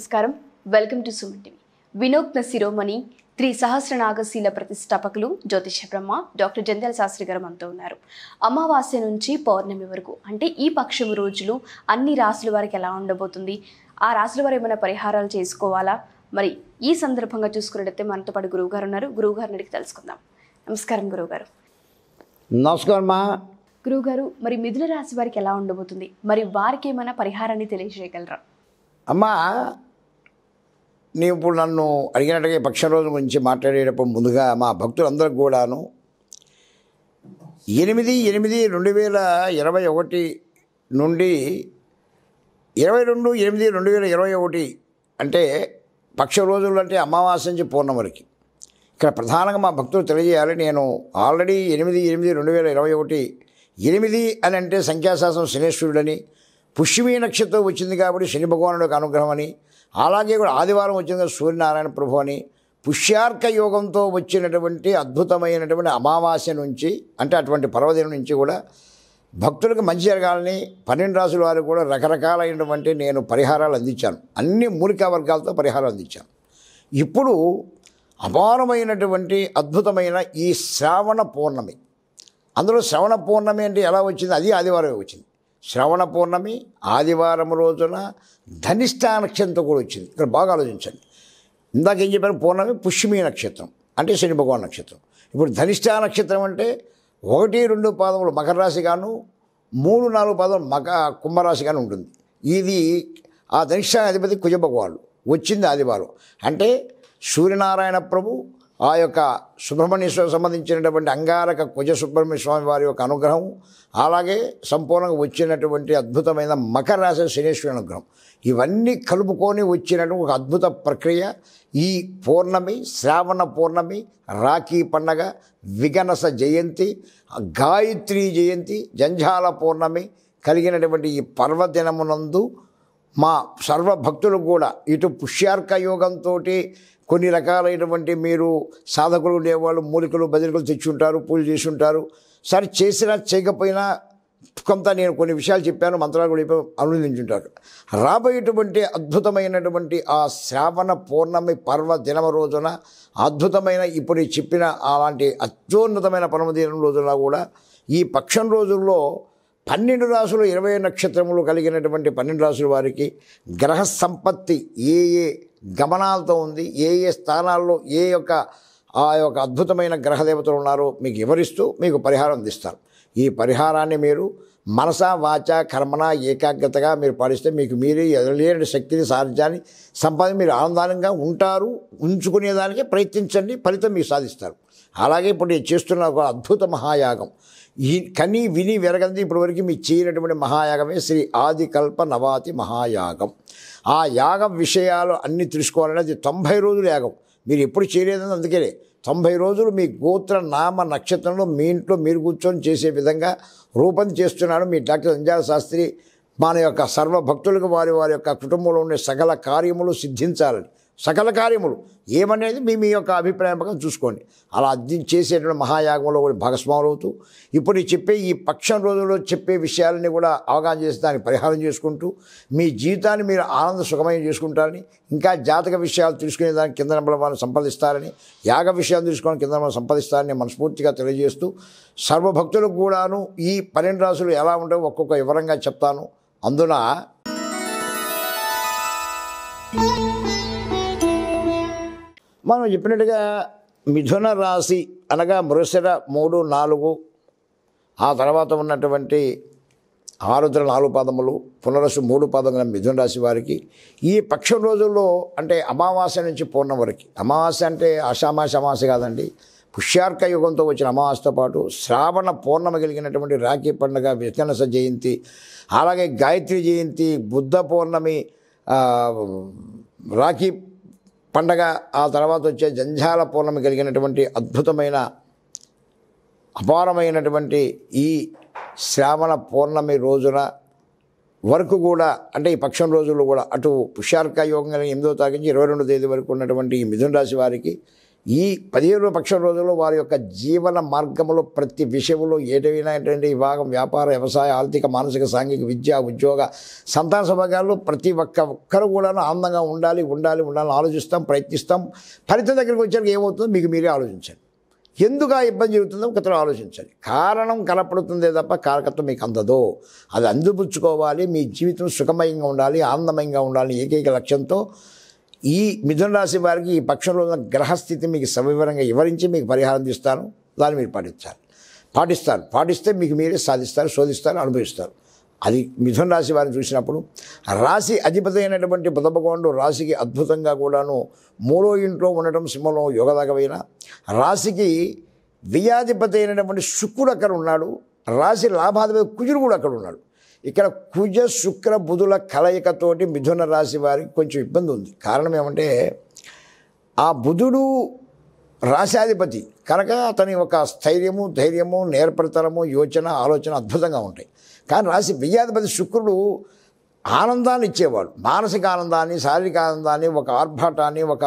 నమస్కారం welcome to Suman TV వినోగ్న శిరోమణి సహస్ర నాగశీల ప్రతిష్టాపకులు జ్యోతిష బ్రహ్మ డాక్టర్ జంధ్యాల శాస్త్రి గారు మనతో ఉన్నారు అమావాస్య నుంచి పౌర్ణమి వరకు అంటే ఈ పక్షము రోజులు అన్ని రాసుల వారికి ఎలా ఉండబోతుంది ఆ రాసుల వారు ఏమైనా పరిహారాలు చేసుకోవాలా మరి ఈ సందర్భంగా చూసుకున్నట్టయితే మనతో పాటు గురువుగారు ఉన్నారు గురువుగారిని అడిగి తెలుసుకుందాం నమస్కారం గురువుగారు నమస్కారం మా గురువుగారు మరి మిథున రాశి వారికి ఎలా ఉండబోతుంది మరి వారికి ఏమైనా పరిహారాన్ని తెలియజేయగలరా అమ్మా నీవు ఇప్పుడు నన్ను అడిగినట్టుగా పక్ష రోజు గురించి మాట్లాడేటప్పుడు ముందుగా మా భక్తులందరికీ కూడాను ఎనిమిది ఎనిమిది రెండు వేల ఇరవై ఒకటి నుండి ఇరవై రెండు ఎనిమిది రెండు వేల ఇరవై ఒకటి అంటే పక్ష రోజులు అంటే అమావాస్య నుంచి పూర్ణం వరకు ఇక్కడ ప్రధానంగా మా భక్తులు తెలియజేయాలి నేను ఆల్రెడీ ఎనిమిది ఎనిమిది రెండు వేల ఇరవై ఒకటి ఎనిమిది అని అంటే సంఖ్యాశాస్త్రం శనేశ్వరుడని పుష్యమీ నక్షత్రం వచ్చింది కాబట్టి శని భగవానుడికి అనుగ్రహం అని అలాగే కూడా ఆదివారం వచ్చింది సూర్యనారాయణ ప్రభు అని పుష్యార్క యోగంతో వచ్చినటువంటి అద్భుతమైనటువంటి అమావాస్య నుంచి అంటే అటువంటి పర్వదినం నుంచి కూడా భక్తులకు మంచి జరగాలని పన్నెండు రాసుల వారు కూడా రకరకాలైనటువంటి నేను పరిహారాలు అందించాను అన్ని మూలికా వర్గాలతో పరిహారాలు అందించాను ఇప్పుడు అపారమైనటువంటి అద్భుతమైన ఈ శ్రావణ పౌర్ణమి అందులో శ్రవణ పౌర్ణమి అంటే ఎలా వచ్చింది అది ఆదివారమే వచ్చింది శ్రవణ పౌర్ణమి ఆదివారం రోజున ధనిష్ట నక్షత్రంతో కూడా వచ్చింది ఇక్కడ బాగా ఆలోచించండి ఇందాక ఏం చెప్పారు పూర్ణమి పుష్యమీ నక్షత్రం అంటే శని భగవాన్ నక్షత్రం ఇప్పుడు ధనిష్ట నక్షత్రం అంటే ఒకటి రెండు పాదములు మకర రాశిగాను మూడు నాలుగు పాదములు మక కాను ఉంటుంది ఇది ఆ ధనిష్ట అధిపతి కుజ వచ్చింది ఆదివారం అంటే సూర్యనారాయణ ప్రభు ఆ యొక్క సుబ్రహ్మణ్యేశ్వర సంబంధించినటువంటి అంగారక కుజ సుబ్రహ్మణ్య స్వామి వారి యొక్క అనుగ్రహం అలాగే సంపూర్ణంగా వచ్చినటువంటి అద్భుతమైన మకర రాశి శనేశ్వరి అనుగ్రహం ఇవన్నీ కలుపుకొని వచ్చినటువంటి ఒక అద్భుత ప్రక్రియ ఈ పూర్ణమి శ్రావణ పూర్ణమి రాఖీ పండగ విగనస జయంతి గాయత్రి జయంతి జంజాల పూర్ణమి కలిగినటువంటి ఈ పర్వదినమునందు మా సర్వభక్తులు కూడా ఇటు పుష్యార్క యోగంతో కొన్ని రకాలైనటువంటి మీరు సాధకులు ఉండేవాళ్ళు మూలికలు భజనకులు తెచ్చుంటారు చేసి చేసుంటారు సరే చేసినా చేయకపోయినా కొంత నేను కొన్ని విషయాలు చెప్పాను మంత్రాలు కూడా అనువదించుంటారు రాబోయేటువంటి అద్భుతమైనటువంటి ఆ శ్రావణ పౌర్ణమి పర్వ దినమ రోజున అద్భుతమైన ఇప్పుడు చెప్పిన అలాంటి అత్యోన్నతమైన పర్వదినం రోజున కూడా ఈ పక్షం రోజుల్లో పన్నెండు రాసులు ఇరవై నక్షత్రములు కలిగినటువంటి పన్నెండు రాసుల వారికి గ్రహ సంపత్తి ఏ ఏ గమనాలతో ఉంది ఏ ఏ స్థానాల్లో ఏ యొక్క ఆ యొక్క అద్భుతమైన గ్రహదేవతలు ఉన్నారో మీకు వివరిస్తూ మీకు పరిహారం అందిస్తారు ఈ పరిహారాన్ని మీరు మనస వాచ కర్మణ ఏకాగ్రతగా మీరు పాటిస్తే మీకు మీరే ఎదలేని శక్తిని సాధించాలని సంపాదన మీరు ఆనందంగా ఉంటారు ఉంచుకునేదానికి ప్రయత్నించండి ఫలితం మీరు సాధిస్తారు అలాగే ఇప్పుడు నేను చేస్తున్న ఒక అద్భుత మహాయాగం ఈ కని విని వెరగంది ఇప్పటివరకు మీ చేయనటువంటి మహాయాగమే శ్రీ ఆదికల్ప నవాతి మహాయాగం ఆ యాగం విషయాలు అన్ని తెలుసుకోవాలని అది తొంభై రోజుల యాగం మీరు ఎప్పుడు చేయలేదని అందుకే తొంభై రోజులు మీ గోత్ర నామ నక్షత్రంలో మీ ఇంట్లో మీరు కూర్చొని చేసే విధంగా రూపం చేస్తున్నాడు మీ డాక్టర్ సంజాల శాస్త్రి మన యొక్క సర్వభక్తులకు వారి వారి యొక్క కుటుంబంలో ఉండే సకల కార్యములు సిద్ధించాలని సకల కార్యములు ఏమనేది మీ మీ యొక్క అభిప్రాయం ప్రకారం చూసుకోండి అలా అధ్యయనం చేసేటువంటి మహాయాగంలో కూడా భాగస్వాములు అవుతూ ఇప్పుడు చెప్పే ఈ పక్షం రోజుల్లో చెప్పే విషయాలని కూడా అవగాహన చేసి దాన్ని పరిహారం చేసుకుంటూ మీ జీవితాన్ని మీరు ఆనంద సుఖమయం చేసుకుంటారని ఇంకా జాతక విషయాలు తెలుసుకునే దానికి కింద నెంబర్ వారిని సంపాదిస్తారని యాగ విషయాలు తెలుసుకోవడానికి కింద మనం సంపాదిస్తారని మనస్ఫూర్తిగా తెలియజేస్తూ సర్వభక్తులకు కూడాను ఈ పన్నెండు రాసులు ఎలా ఉంటాయో ఒక్కొక్క వివరంగా చెప్తాను అందున మనం చెప్పినట్టుగా మిథున రాశి అనగా మృషర మూడు నాలుగు ఆ తర్వాత ఉన్నటువంటి ఆరుద్ర నాలుగు పాదములు పునరసు మూడు పదములు మిథున రాశి వారికి ఈ పక్షం రోజుల్లో అంటే అమావాస్య నుంచి పూర్ణం వరకు అమావాస్య అంటే ఆషామాస అమావాస కాదండి పుష్యార్క యుగంతో వచ్చిన అమావాస్యతో పాటు శ్రావణ పూర్ణమ కలిగినటువంటి రాఖీ పండుగ వికనస జయంతి అలాగే గాయత్రి జయంతి బుద్ధ పౌర్ణమి రాఖీ పండగ ఆ తర్వాత వచ్చే జంజాల పూర్ణమి కలిగినటువంటి అద్భుతమైన అపారమైనటువంటి ఈ శ్రావణ పూర్ణమి రోజున వరకు కూడా అంటే ఈ పక్షం రోజుల్లో కూడా అటు పుష్యార్క యోగం కలిగిన ఎనిమిదో తారీఖు ఇరవై రెండో తేదీ వరకు ఉన్నటువంటి ఈ మిథున రాశి వారికి ఈ పదిహేను పక్ష రోజుల్లో వారి యొక్క జీవన మార్గంలో ప్రతి విషయంలో ఏదైనటువంటి విభాగం వ్యాపార వ్యవసాయ ఆర్థిక మానసిక సాంఘిక విద్య ఉద్యోగ సంతాన సభగాల్లో ప్రతి ఒక్క ఒక్కరు కూడా ఆనందంగా ఉండాలి ఉండాలి ఉండాలని ఆలోచిస్తాం ప్రయత్నిస్తాం ఫలితం దగ్గరికి వచ్చాక ఏమవుతుందో మీకు మీరే ఆలోచించండి ఎందుకు ఆ ఇబ్బంది జరుగుతుందో ఒకతను ఆలోచించాలి కారణం కనపడుతుందే తప్ప కారకత్వం మీకు అందదో అది అందిపుచ్చుకోవాలి మీ జీవితం సుఖమయంగా ఉండాలి ఆనందమయంగా ఉండాలి ఏకైక లక్ష్యంతో ఈ మిథున రాశి వారికి ఈ పక్షంలో ఉన్న గ్రహస్థితి మీకు సవివరంగా వివరించి మీకు పరిహారం ఇస్తాను దాన్ని మీరు పాటించాలి పాటిస్తారు పాటిస్తే మీకు మీరే సాధిస్తారు శోధిస్తారు అనుభవిస్తారు అది మిథున రాశి వారిని చూసినప్పుడు రాశి అధిపతి అయినటువంటి బుధపకోండు రాశికి అద్భుతంగా కూడాను మూడో ఇంట్లో ఉండటం సింహలో యోగదాగమైన రాశికి వియాధిపతి అయినటువంటి శుక్రుడు అక్కడ ఉన్నాడు రాశి లాభాధిపతి కుజుడు కూడా అక్కడ ఉన్నాడు ఇక్కడ కుజ శుక్ర బుధుల కలయికతోటి మిథున రాశి వారికి కొంచెం ఇబ్బంది ఉంది కారణం ఏమంటే ఆ బుధుడు రాశాధిపతి కనుక అతని ఒక స్థైర్యము ధైర్యము నేర్పరితరము యోచన ఆలోచన అద్భుతంగా ఉంటాయి కానీ రాశి వియ్యాధిపతి శుక్రుడు ఆనందాన్ని ఇచ్చేవాడు మానసిక ఆనందాన్ని శారీరక ఆనందాన్ని ఒక ఆర్భాటాన్ని ఒక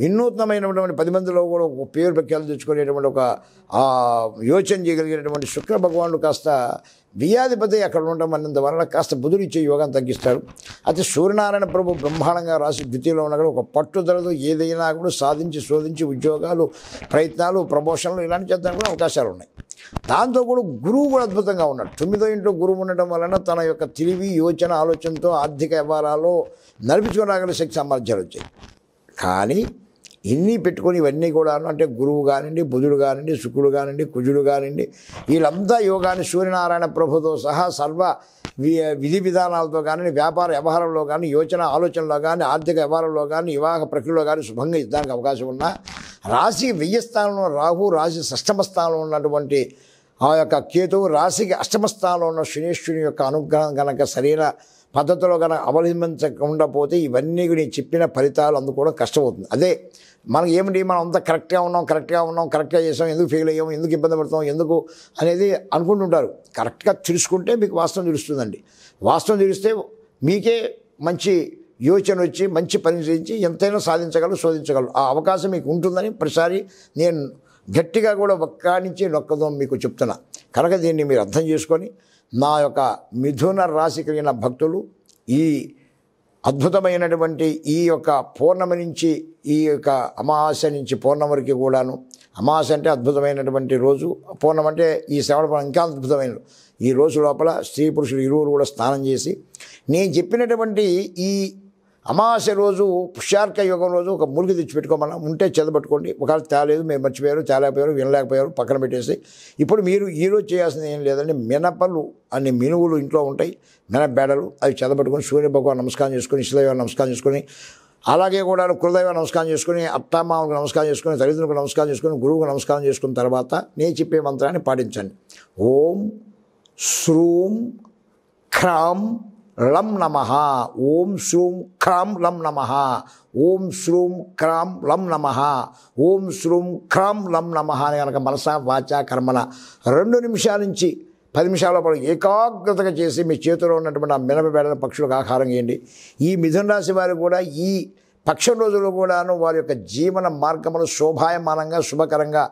వినూత్నమైనటువంటి పది మందిలో కూడా ఒక పేరు ప్రఖ్యాలు తెచ్చుకునేటువంటి ఒక యోచన చేయగలిగినటువంటి శుక్ర భగవానుడు కాస్త వ్యాధిపతి అక్కడ ఉండడం అన్నంత వలన కాస్త బుధుడిచ్చే యోగం తగ్గిస్తాడు అయితే సూర్యనారాయణ ప్రభు బ్రహ్మాండంగా రాసి ద్వితీయలో ఉన్న ఒక పట్టుదలతో ఏదైనా కూడా సాధించి శోధించి ఉద్యోగాలు ప్రయత్నాలు ప్రమోషన్లు ఇలాంటి చేద్దానికి కూడా అవకాశాలు ఉన్నాయి దాంతో కూడా గురువు కూడా అద్భుతంగా ఉన్నాడు తొమ్మిదో ఇంట్లో గురువు ఉండటం వలన తన యొక్క తెలివి యోచన ఆలోచనతో ఆర్థిక వ్యవహారాలు నడిపించుకోగల శక్తి సామర్థ్యాలు వచ్చాయి కానీ ఇన్ని పెట్టుకొని ఇవన్నీ కూడా అంటే గురువు కానివ్వండి బుధుడు కానివ్వండి శుక్రుడు కానివ్వండి కుజుడు కానివ్వండి వీళ్ళంతా యోగాన్ని సూర్యనారాయణ ప్రభుతో సహా సర్వ విధి విధానాలతో కానీ వ్యాపార వ్యవహారంలో కానీ యోచన ఆలోచనలో కానీ ఆర్థిక వ్యవహారంలో కానీ వివాహ ప్రక్రియలో కానీ శుభంగా ఇద్దానికి అవకాశం ఉన్నా రాశి వెయ్యి స్థానంలో రాహు రాశి సష్టమ స్థానంలో ఉన్నటువంటి ఆ యొక్క కేతువు రాశికి అష్టమ స్థానంలో ఉన్న శనీశ్వరుని యొక్క అనుగ్రహం కనుక సరైన పద్ధతిలో కనుక అవలంబించకుండా పోతే ఇవన్నీ నేను చెప్పిన ఫలితాలు అందుకోవడం కష్టమవుతుంది అదే మనకి ఏమిటి మనం అంత కరెక్ట్గా ఉన్నాం కరెక్ట్గా ఉన్నాం కరెక్ట్గా చేసాం ఎందుకు ఫెయిల్ అయ్యాం ఎందుకు ఇబ్బంది పడతాం ఎందుకు అనేది అనుకుంటుంటారు కరెక్ట్గా తెలుసుకుంటే మీకు వాస్తవం తెలుస్తుందండి వాస్తవం తెలిస్తే మీకే మంచి యోచన వచ్చి మంచి పని చేయించి ఎంతైనా సాధించగలరు శోధించగలరు ఆ అవకాశం మీకు ఉంటుందని ప్రతిసారి నేను గట్టిగా కూడా ఒక్క నుంచి నొక్కదో మీకు చెప్తున్నా కనుక దీన్ని మీరు అర్థం చేసుకొని నా యొక్క మిథున రాశి కలిగిన భక్తులు ఈ అద్భుతమైనటువంటి ఈ యొక్క పూర్ణమి నుంచి ఈ యొక్క అమావాస్య నుంచి పూర్ణం వరకు కూడాను అమావాస్య అంటే అద్భుతమైనటువంటి రోజు పూర్ణం అంటే ఈ శ్రవణ ఇంకా అద్భుతమైన ఈ రోజు లోపల స్త్రీ పురుషులు ఇరువురు కూడా స్నానం చేసి నేను చెప్పినటువంటి ఈ అమావాస్య రోజు పుష్యార్క యోగం రోజు ఒక తెచ్చి తెచ్చిపెట్టుకోమన్నా ఉంటే చదవబట్టుకోండి ఒకవేళ తేలేదు మీరు మర్చిపోయారు తేలేకపోయారు వినలేకపోయారు పక్కన పెట్టేసి ఇప్పుడు మీరు ఈరోజు చేయాల్సింది ఏం లేదండి మినపలు అన్ని మినువులు ఇంట్లో ఉంటాయి మినపేడలు అవి చదవబట్టుకొని సూర్య భగవాన్ నమస్కారం చేసుకొని శిలదేవాన్ని నమస్కారం చేసుకొని అలాగే కూడా కులదైవ నమస్కారం చేసుకుని అత్తమామకు నమస్కారం చేసుకుని తల్లిదండ్రులకు నమస్కారం చేసుకుని గురువుకు నమస్కారం చేసుకున్న తర్వాత నేను చెప్పే మంత్రాన్ని పాటించండి ఓం శ్రూం క్రామ్ లం నమ ఓం శ్రూం క్రాం లం నమ ఓం శ్రూం క్రాం లం నమ ఓం శ్రూం క్రాం లం నమ అని కనుక మనస వాచ కర్మల రెండు నిమిషాల నుంచి పది నిమిషాల పాటు ఏకాగ్రతగా చేసి మీ చేతిలో ఉన్నటువంటి ఆ మినపబేడల పక్షులకు ఆహారం చేయండి ఈ మిథున రాశి వారు కూడా ఈ పక్షం రోజులు కూడాను వారి యొక్క జీవన మార్గములు శోభాయమానంగా శుభకరంగా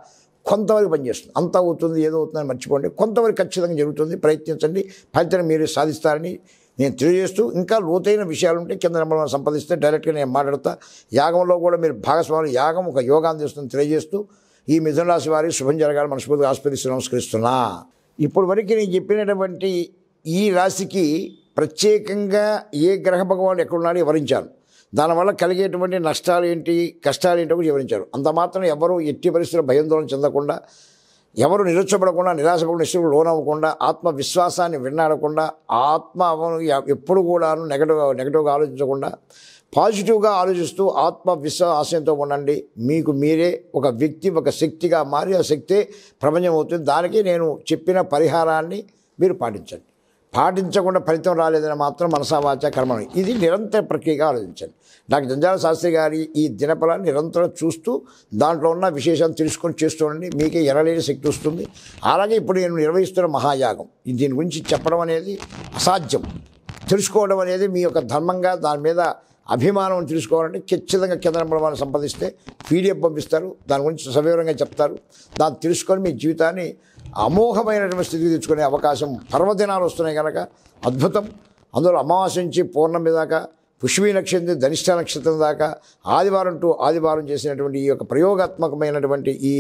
కొంతవరకు పనిచేస్తుంది అంత అవుతుంది ఏదో అవుతుందని మర్చిపోండి కొంతవరకు ఖచ్చితంగా జరుగుతుంది ప్రయత్నించండి ఫలితం మీరు సాధిస్తారని నేను తెలియజేస్తూ ఇంకా లోతైన విషయాలు ఉంటే కింద నెంబర్ సంపాదిస్తే డైరెక్ట్గా నేను మాట్లాడతా యాగంలో కూడా మీరు భాగస్వామి యాగం ఒక యోగాన్ని చేస్తుంది తెలియజేస్తూ ఈ మిథున రాశి వారి శుభం జరగాలి మనస్ఫూర్తిగా ఆస్వాదిస్తూ నమస్కరిస్తున్నా ఇప్పుడు వరకు నేను చెప్పినటువంటి ఈ రాశికి ప్రత్యేకంగా ఏ గ్రహ భగవాన్ ఎక్కడున్నాడో వివరించారు దానివల్ల కలిగేటువంటి నష్టాలు ఏంటి కష్టాలు ఏంటో వివరించారు అంత మాత్రం ఎవరు ఎట్టి పరిస్థితులు భయాందోళన చెందకుండా ఎవరు నిరుత్సపడకుండా నిరాశపడకుండా ఇష్టం లోనవ్వకుండా ఆత్మవిశ్వాసాన్ని విన్నాడకుండా ఆత్మ ఎప్పుడు కూడా నెగటివ్ నెగటివ్గా ఆలోచించకుండా పాజిటివ్గా ఆలోచిస్తూ ఆత్మవిశ్వాసంతో ఉండండి మీకు మీరే ఒక వ్యక్తి ఒక శక్తిగా మారి ఆ శక్తే ప్రపంచం అవుతుంది దానికి నేను చెప్పిన పరిహారాన్ని మీరు పాటించండి పాటించకుండా ఫలితం రాలేదని మాత్రం మనసావాచ కర్మ ఇది నిరంతర ప్రక్రియగా ఆలోచించండి నాకు జంజాల శాస్త్రి గారి ఈ దినపలాన్ని నిరంతరం చూస్తూ దాంట్లో ఉన్న విశేషాన్ని తెలుసుకొని చేస్తుండండి మీకే ఎరలేని శక్తి వస్తుంది అలాగే ఇప్పుడు నేను నిర్వహిస్తున్న మహాయాగం దీని గురించి చెప్పడం అనేది అసాధ్యం తెలుసుకోవడం అనేది మీ యొక్క ధర్మంగా దాని మీద అభిమానం తెలుసుకోవాలంటే ఖచ్చితంగా కేంద్రంలో వాళ్ళని సంపాదిస్తే పీడిఎఫ్ పంపిస్తారు దాని గురించి సవివరంగా చెప్తారు దాన్ని తెలుసుకొని మీ జీవితాన్ని అమోఘమైనటువంటి స్థితికి తెచ్చుకునే అవకాశం పర్వదినాలు వస్తున్నాయి కనుక అద్భుతం అందులో అమావాస్య నుంచి పౌర్ణమి దాకా పుష్వీ నక్షత్రం ధనిష్ట నక్షత్రం దాకా ఆదివారం టు ఆదివారం చేసినటువంటి ఈ యొక్క ప్రయోగాత్మకమైనటువంటి ఈ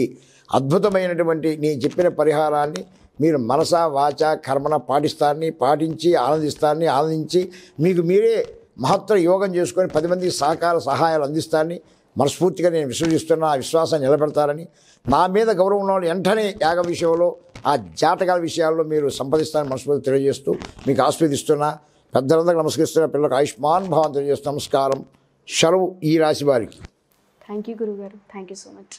అద్భుతమైనటువంటి నేను చెప్పిన పరిహారాన్ని మీరు మనస వాచ కర్మన పాటిస్తారని పాటించి ఆనందిస్తారని ఆనందించి మీకు మీరే మహత్తర యోగం చేసుకొని పది మందికి సహకార సహాయాలు అందిస్తారని మనస్ఫూర్తిగా నేను విశ్వసిస్తున్నా ఆ విశ్వాసాన్ని నిలబెడతారని నా మీద గౌరవం ఉన్న వెంటనే యాగ విషయంలో ఆ జాతకాల విషయాల్లో మీరు సంపాదిస్తారని మనస్ఫూర్తి తెలియజేస్తూ మీకు ఆస్వాదిస్తున్నా పెద్దలందరికీ నమస్కరిస్తున్న పిల్లలకు ఆయుష్మాన్ భావం తెలియజేస్తూ నమస్కారం షరువు ఈ రాశి వారికి థ్యాంక్ యూ గురుగారు thank you so much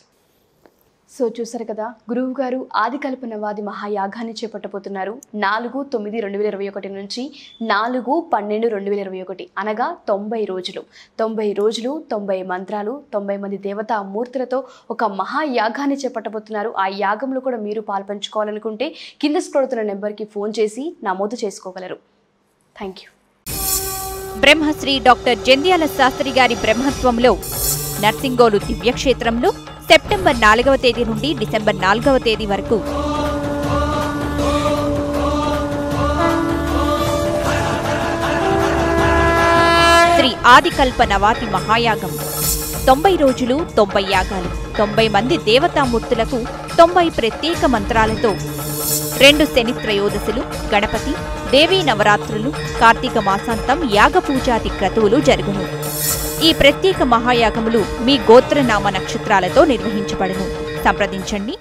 so చూసారు కదా గురువు గారు ఆది వాది మహాయాగాన్ని చేపట్టబోతున్నారు నాలుగు తొమ్మిది రెండు వేల ఇరవై ఒకటి నుంచి నాలుగు పన్నెండు రెండు వేల ఇరవై ఒకటి అనగా తొంభై రోజులు తొంభై రోజులు తొంభై మంత్రాలు తొంభై మంది దేవతా మూర్తులతో ఒక మహాయాగాన్ని చేపట్టబోతున్నారు ఆ యాగంలో కూడా మీరు పాల్పంచుకోవాలనుకుంటే కింద స్క్రోడుతున్న నెంబర్కి ఫోన్ చేసి నమోదు చేసుకోగలరు thank you Brahmashri doctor Jandhyala Shastri గారి బ్రహ్మత్వంలో నర్సింగోలు దివ్యక్షేత్రంలో సెప్టెంబర్ నాలుగవ తేదీ నుండి డిసెంబర్ నాలుగవ తేదీ వరకు శ్రీ ఆదికల్ప నవాతి మహాయాగం తొంభై రోజులు తొంభై యాగాలు తొంభై మంది దేవతామూర్తులకు తొంభై ప్రత్యేక మంత్రాలతో రెండు శని త్రయోదశులు గణపతి దేవీ నవరాత్రులు కార్తీక మాసాంతం యాగ పూజాది క్రతువులు జరుగును ఈ ప్రత్యేక మహాయాగములు మీ గోత్రనామ నక్షత్రాలతో నిర్వహించబడను సంప్రదించండి